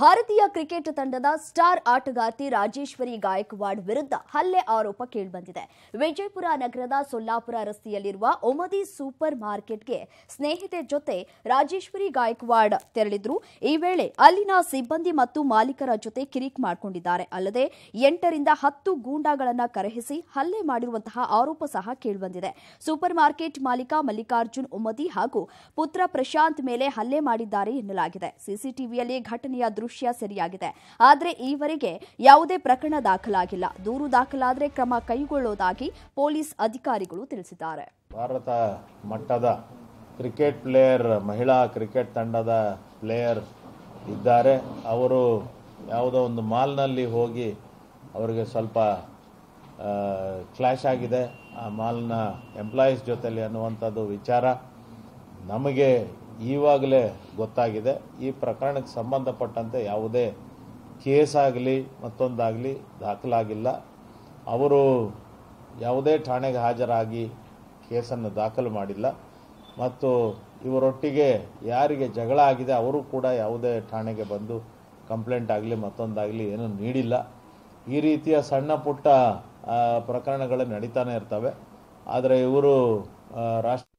ಭಾರತೀಯ ಕ್ರಿಕೆಟ್ ತಂಡದ ಸ್ಟಾರ್ ಆಟಗಾರ್ತಿ ರಾಜೇಶ್ವರಿ ಗಾಯಕ್ವಾಡ್ ವಿರುದ್ಧ ಹಲ್ಲೆ ಆರೋಪ ಕೇಳಿಬಂದಿದೆ ವಿಜಯಪುರ ನಗರದ ಸೊಲ್ಲಾಪುರ ರಸ್ತೆಯಲ್ಲಿರುವ ಒಮದಿ ಸೂಪರ್ ಮಾರ್ಕೆಟ್ಗೆ ಸ್ನೇಹಿತೆ ಜೊತೆ ರಾಜೇಶ್ವರಿ ಗಾಯಕ್ವಾಡ್ ತೆರಳಿದ್ರು ಈ ವೇಳೆ ಅಲ್ಲಿನ ಸಿಬ್ಬಂದಿ ಮತ್ತು ಮಾಲೀಕರ ಜೊತೆ ಕಿರಿಕ್ ಮಾಡಿಕೊಂಡಿದ್ದಾರೆ ಅಲ್ಲದೆ ಎಂಟರಿಂದ ಹತ್ತು ಗೂಂಡಾಗಳನ್ನು ಕರೆಹಿಸಿ ಹಲ್ಲೆ ಮಾಡಿರುವಂತಹ ಆರೋಪ ಸಹ ಕೇಳಿಬಂದಿದೆ ಸೂಪರ್ ಮಾರ್ಕೆಟ್ ಮಾಲೀಕ ಮಲ್ಲಿಕಾರ್ಜುನ್ ಒಮದಿ ಹಾಗೂ ಪುತ್ರ ಪ್ರಶಾಂತ್ ಮೇಲೆ ಹಲ್ಲೆ ಮಾಡಿದ್ದಾರೆ ಎನ್ನಲಾಗಿದೆ ಸಿಸಿಟಿವಿಯಲ್ಲಿ ಘಟನೆಯ ದೃಶ್ಯ ಸರಿಯಾಗಿದೆ ಆದರೆ ಈವರೆಗೆ ಯಾವುದೇ ಪ್ರಕರಣ ದಾಖಲಾಗಿಲ್ಲ ದೂರು ದಾಖಲಾದರೆ ಕ್ರಮ ಕೈಗೊಳ್ಳುವುದಾಗಿ ಪೊಲೀಸ್ ಅಧಿಕಾರಿಗಳು ತಿಳಿಸಿದ್ದಾರೆ ಭಾರತ ಮಟ್ಟದ ಕ್ರಿಕೆಟ್ ಪ್ಲೇಯರ್ ಮಹಿಳಾ ಕ್ರಿಕೆಟ್ ತಂಡದ ಪ್ಲೇಯರ್ ಇದ್ದಾರೆ ಅವರು ಯಾವುದೋ ಒಂದು ಮಾಲ್ನಲ್ಲಿ ಹೋಗಿ ಅವರಿಗೆ ಸ್ವಲ್ಪ ಕ್ಲಾಶ್ ಆಗಿದೆ ಆ ಮಾಲ್ನ ಎಂಪ್ಲಾಯೀಸ್ ಜೊತೆಲಿ ಅನ್ನುವಂಥದ್ದು ವಿಚಾರ ನಮಗೆ ಈವಾಗಲೇ ಗೊತ್ತಾಗಿದೆ ಈ ಪ್ರಕರಣಕ್ಕೆ ಸಂಬಂಧಪಟ್ಟಂತೆ ಯಾವುದೇ ಕೇಸಾಗಲಿ ಮತ್ತೊಂದಾಗಲಿ ದಾಖಲಾಗಿಲ್ಲ ಅವರು ಯಾವುದೇ ಠಾಣೆಗೆ ಹಾಜರಾಗಿ ಕೇಸನ್ನು ದಾಖಲು ಮಾಡಿಲ್ಲ ಮತ್ತು ಇವರೊಟ್ಟಿಗೆ ಯಾರಿಗೆ ಜಗಳ ಆಗಿದೆ ಅವರು ಕೂಡ ಯಾವುದೇ ಠಾಣೆಗೆ ಬಂದು ಕಂಪ್ಲೇಂಟ್ ಆಗಲಿ ಮತ್ತೊಂದಾಗಲಿ ಏನೂ ನೀಡಿಲ್ಲ ಈ ರೀತಿಯ ಸಣ್ಣ ಪುಟ್ಟ ಪ್ರಕರಣಗಳು ನಡೀತಾನೆ ಇರ್ತವೆ ಆದರೆ ಇವರು ರಾಷ್ಟ್ರ